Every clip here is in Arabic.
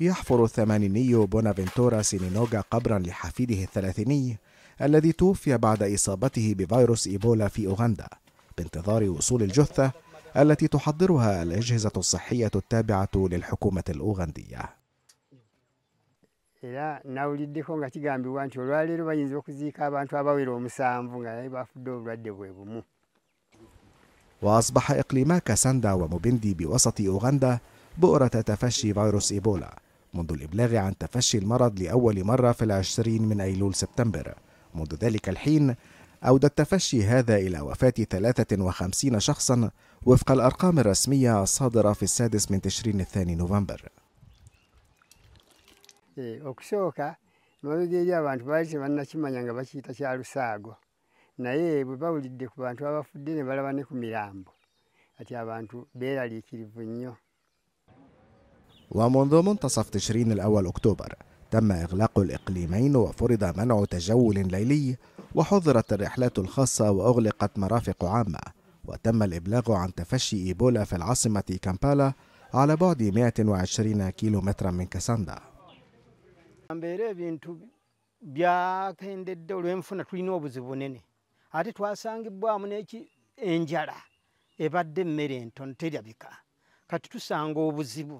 يحفر الثمانيني بونافنتورا سينينوغا قبرا لحفيده الثلاثيني الذي توفي بعد إصابته بفيروس إيبولا في أوغندا بانتظار وصول الجثة التي تحضرها الأجهزة الصحية التابعة للحكومة الأوغندية وأصبح إقليما كاساندا وموبندي بوسط أوغندا بؤرة تفشي فيروس إيبولا منذ الإبلاغ عن تفشي المرض لأول مرة في العشرين من أيلول سبتمبر منذ ذلك الحين أودى التفشي هذا إلى وفاة 53 شخصا وفق الأرقام الرسمية الصادرة في السادس من تشرين الثاني نوفمبر إيه، ومنذ منتصف تشرين الأول أكتوبر تم إغلاق الإقليمين وفرض منع تجول ليلي وحظرت الرحلات الخاصة وأغلقت مرافق عامة وتم الإبلاغ عن تفشي إيبولا في العاصمة كامبالا على بعد 120 كيلو مترا من كاساندا ate twasangibwamu neki enjala ebadde emmere entono kati tusanga obuzibu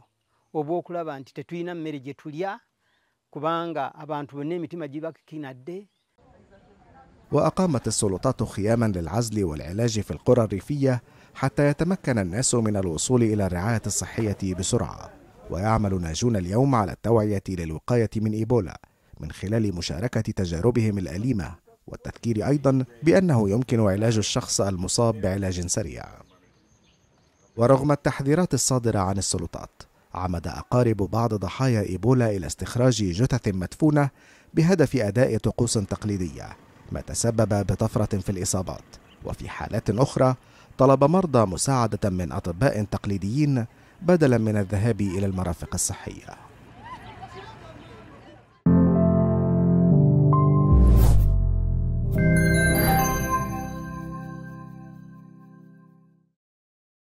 oba nti tetulina mmere gye tulya kubanga abantu bonna emitima gibakikinadde وأقامت السلطات خياما للعزل والعلاج في القرى الريفية حتى يتمكن الناس من الوصول إلى الرعاية الصحية بسرعة ويعمل ناجون اليوم على التوعية للوقاية من إيبولا من خلال مشاركة تجاربهم الأليمة والتذكير أيضا بأنه يمكن علاج الشخص المصاب بعلاج سريع ورغم التحذيرات الصادرة عن السلطات عمد أقارب بعض ضحايا إيبولا إلى استخراج جثث مدفونة بهدف أداء طقوس تقليدية ما تسبب بطفرة في الإصابات وفي حالات أخرى طلب مرضى مساعدة من أطباء تقليديين بدلا من الذهاب إلى المرافق الصحية